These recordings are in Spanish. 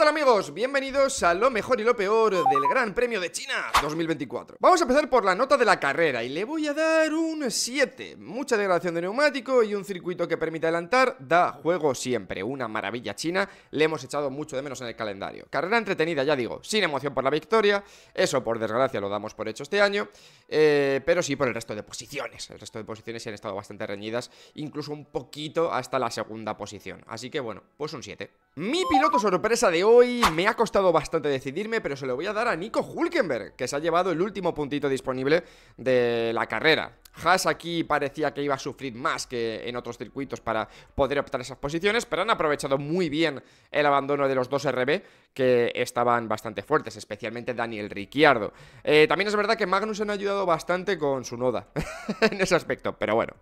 tal amigos? Bienvenidos a lo mejor y lo peor del Gran Premio de China 2024 Vamos a empezar por la nota de la carrera y le voy a dar un 7 Mucha degradación de neumático y un circuito que permite adelantar da juego siempre Una maravilla china, le hemos echado mucho de menos en el calendario Carrera entretenida, ya digo, sin emoción por la victoria Eso por desgracia lo damos por hecho este año eh, Pero sí por el resto de posiciones El resto de posiciones se han estado bastante reñidas Incluso un poquito hasta la segunda posición Así que bueno, pues un 7 Mi piloto sorpresa de hoy hoy me ha costado bastante decidirme, pero se lo voy a dar a Nico Hulkenberg, que se ha llevado el último puntito disponible de la carrera. Haas aquí parecía que iba a sufrir más que en otros circuitos para poder optar esas posiciones, pero han aprovechado muy bien el abandono de los dos RB, que estaban bastante fuertes, especialmente Daniel Ricciardo. Eh, también es verdad que Magnus ha ayudado bastante con su noda en ese aspecto, pero bueno.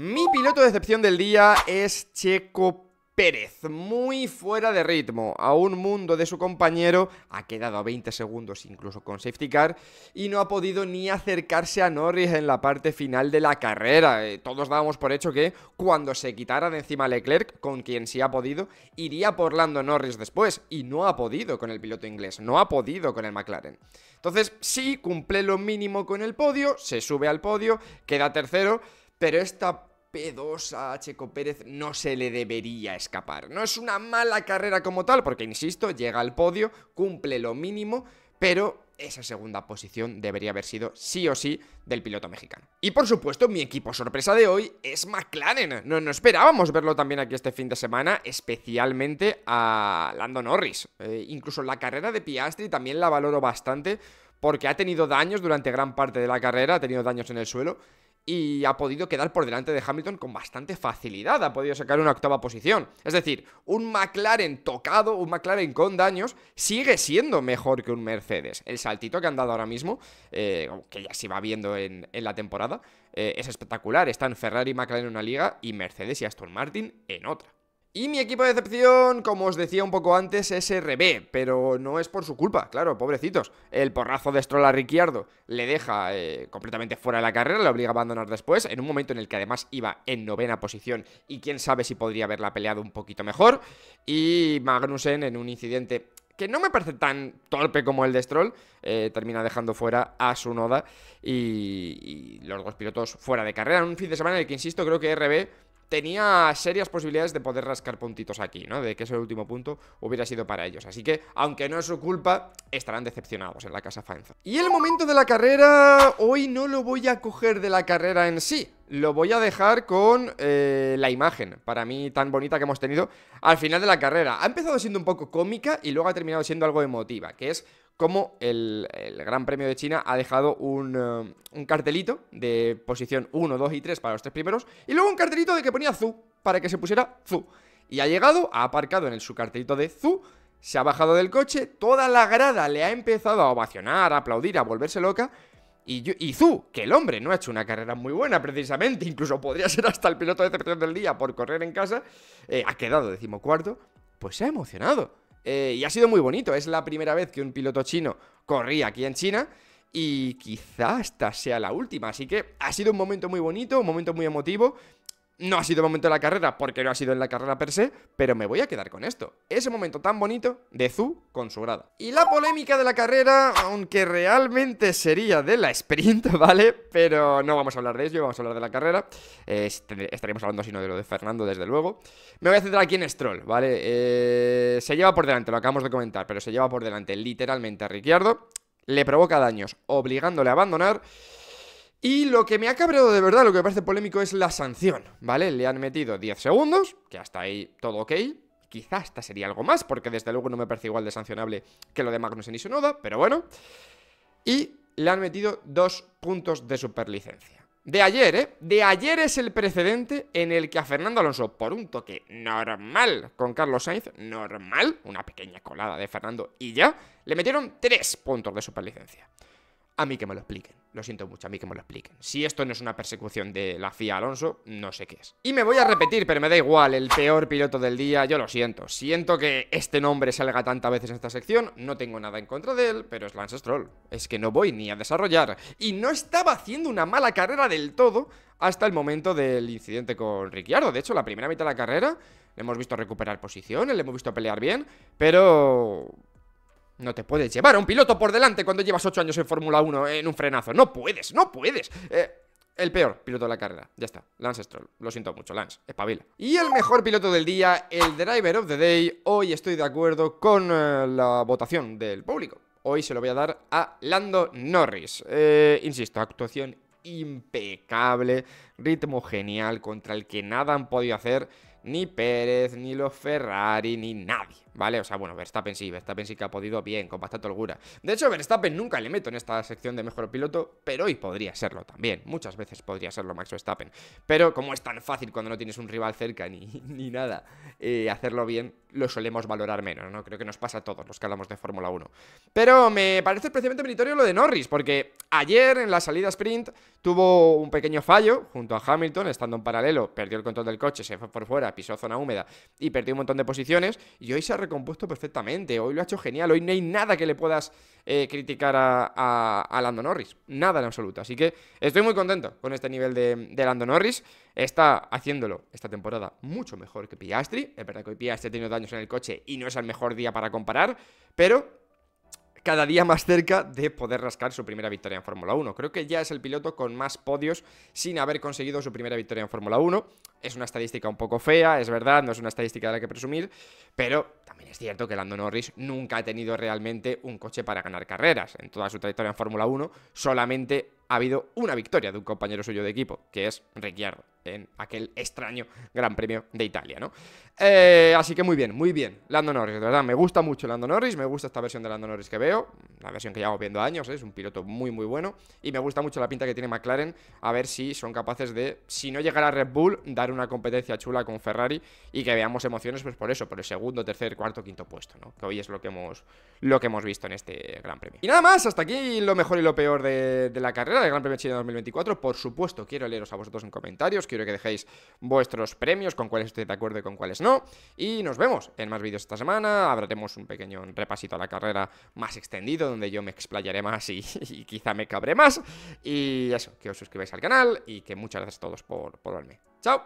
Mi piloto de excepción del día es Checo Pérez, muy fuera de ritmo, a un mundo de su compañero, ha quedado a 20 segundos incluso con safety car y no ha podido ni acercarse a Norris en la parte final de la carrera. Eh, todos dábamos por hecho que cuando se quitara de encima Leclerc, con quien sí ha podido, iría por Lando Norris después y no ha podido con el piloto inglés, no ha podido con el McLaren. Entonces, sí, cumple lo mínimo con el podio, se sube al podio, queda tercero, pero esta P2 a Checo Pérez no se le debería escapar. No es una mala carrera como tal, porque insisto, llega al podio, cumple lo mínimo, pero esa segunda posición debería haber sido sí o sí del piloto mexicano. Y por supuesto, mi equipo sorpresa de hoy es McLaren. No, no esperábamos verlo también aquí este fin de semana, especialmente a Lando Norris. Eh, incluso la carrera de Piastri también la valoro bastante porque ha tenido daños durante gran parte de la carrera, ha tenido daños en el suelo y ha podido quedar por delante de Hamilton con bastante facilidad, ha podido sacar una octava posición. Es decir, un McLaren tocado, un McLaren con daños, sigue siendo mejor que un Mercedes. El saltito que han dado ahora mismo, eh, que ya se va viendo en, la temporada, eh, es espectacular. Están Ferrari y McLaren en una liga y Mercedes y Aston Martin en otra. Y mi equipo de decepción, como os decía un poco antes, es RB, pero no es por su culpa, claro, pobrecitos. El porrazo de Stroll a Ricciardo le deja eh, completamente fuera de la carrera, le obliga a abandonar después, en un momento en el que además iba en novena posición y quién sabe si podría haberla peleado un poquito mejor. Y Magnussen en un incidente que no me parece tan torpe como el de Stroll, eh, termina dejando fuera a su noda y, y los dos pilotos fuera de carrera. En un fin de semana en el que, insisto, creo que RB tenía serias posibilidades de poder rascar puntitos aquí, ¿no? De que ese último punto hubiera sido para ellos. Así que, aunque no es su culpa, estarán decepcionados en la casa Faenza. Y el momento de la carrera, hoy no lo voy a coger de la carrera en sí. Lo voy a dejar con eh, la imagen, para mí tan bonita que hemos tenido al final de la carrera. Ha empezado siendo un poco cómica y luego ha terminado siendo algo emotiva, que es como el, Gran Premio de China ha dejado un, eh, cartelito de posición 1, 2 y 3 para los tres primeros, y luego un cartelito de que ponía Zu, para que se pusiera Zu. Y ha llegado, ha aparcado en el, su cartelito de Zu, se ha bajado del coche, toda la grada le ha empezado a ovacionar, a aplaudir, a volverse loca. Y, Zu, que el hombre no ha hecho una carrera muy buena precisamente, incluso podría ser hasta el piloto de decepción del día por correr en casa, eh, ha quedado decimocuarto, pues se ha emocionado eh, y ha sido muy bonito, es la primera vez que un piloto chino corría aquí en China y quizá esta sea la última. Así que ha sido un momento muy bonito, un momento muy emotivo no ha sido momento de la carrera, porque no ha sido en la carrera per se, pero me voy a quedar con esto. Ese momento tan bonito de Zu con su grada. Y la polémica de la carrera, aunque realmente sería de la sprint, ¿vale? Pero no vamos a hablar de ello, vamos a hablar de la carrera. Estaríamos estaremos hablando sino de lo de Fernando, desde luego. Me voy a centrar aquí en Stroll, ¿vale? Eh, se lleva por delante, lo acabamos de comentar, pero se lleva por delante literalmente a Ricciardo. Le provoca daños, obligándole a abandonar. Y lo que me ha cabreado de verdad, lo que me parece polémico es la sanción, ¿vale? Le han metido 10 segundos, que hasta ahí todo ok. quizás hasta sería algo más, porque desde luego no me parece igual de sancionable que lo de Magnussen y Sonoda, pero bueno. Y le han metido dos puntos de superlicencia. De ayer, ¿eh? De ayer es el precedente en el que a Fernando Alonso, por un toque normal con Carlos Sainz, normal, una pequeña colada de Fernando y ya, le metieron tres puntos de superlicencia. A mí que me lo expliquen. Lo siento mucho, a mí que me lo expliquen. Si esto no es una persecución de la FIA Alonso, no sé qué es. Y me voy a repetir, pero me da igual, el peor piloto del día, yo lo siento. Siento que este nombre salga tantas veces en esta sección, no tengo nada en contra de él, pero es Lance Stroll. Es que no voy ni a desarrollar. Y no estaba haciendo una mala carrera del todo hasta el momento del incidente con Ricciardo. De hecho, la primera mitad de la carrera le hemos visto recuperar posiciones, le hemos visto pelear bien, pero no te puedes llevar a un piloto por delante cuando llevas ocho años en Fórmula 1 eh, en un frenazo. No puedes, no puedes. Eh, el peor piloto de la carrera. Ya está. Lance Stroll. Lo siento mucho, Lance. Espabila. Y el mejor piloto del día, el Driver of the Day. Hoy estoy de acuerdo con eh, la votación del público. Hoy se lo voy a dar a Lando Norris. insisto, actuación impecable, ritmo genial contra el que nada han podido hacer ni Pérez, ni los Ferrari, ni nadie. ¿vale? O sea, bueno, Verstappen sí, Verstappen sí que ha podido bien, con bastante holgura. De hecho, Verstappen nunca le meto en esta sección de mejor piloto, pero hoy podría serlo también. Muchas veces podría serlo Max Verstappen. Pero como es tan fácil cuando no tienes un rival cerca ni, nada, eh, hacerlo bien lo solemos valorar menos, ¿no? Creo que nos pasa a todos los que hablamos de Fórmula 1. Pero me parece especialmente meritorio lo de Norris, porque ayer en la salida sprint tuvo un pequeño fallo junto a Hamilton, estando en paralelo, perdió el control del coche, se fue por fuera, pisó zona húmeda y perdió un montón de posiciones, y hoy se ha Compuesto perfectamente, hoy lo ha hecho genial, hoy no hay nada que le puedas eh, criticar a, a, Norris, nada en absoluto. Así que estoy muy contento con este nivel de, de, Lando Norris, está haciéndolo esta temporada mucho mejor que Piastri, es verdad que hoy Piastri ha tenido daños en el coche y no es el mejor día para comparar, pero cada día más cerca de poder rascar su primera victoria en Fórmula 1. Creo que ya es el piloto con más podios sin haber conseguido su primera victoria en Fórmula 1. Es una estadística un poco fea, es verdad, no es una estadística de la que presumir, pero también es cierto que Lando Norris nunca ha tenido realmente un coche para ganar carreras. En toda su trayectoria en Fórmula 1 solamente ha habido una victoria de un compañero suyo de equipo, que es Ricciardo en aquel extraño Gran Premio de Italia, ¿no? Eh, así que muy bien, muy bien. Lando Norris, de verdad, me gusta mucho Lando Norris, me gusta esta versión de Lando Norris que veo, la versión que llevamos viendo años, es un piloto muy, muy bueno, y me gusta mucho la pinta que tiene McLaren, a ver si son capaces de, si no llegar a Red Bull, dar una competencia chula con Ferrari y que veamos emociones, pues por eso, por el segundo, tercer, cuarto, quinto puesto, ¿no? Que hoy es lo que hemos, lo que hemos visto en este Gran Premio. Y nada más, hasta aquí lo mejor y lo peor de, la carrera del Gran Premio Chile 2024. Por supuesto, quiero leeros a vosotros en comentarios, quiero que dejéis vuestros premios, con cuáles estéis de acuerdo y con cuáles no. Y nos vemos en más vídeos esta semana. Hablaremos un pequeño repasito a la carrera más extendido, donde yo me explayaré más y, quizá me cabré más. Y eso, que os suscribáis al canal y que muchas gracias a todos por, por verme. ¡Chao!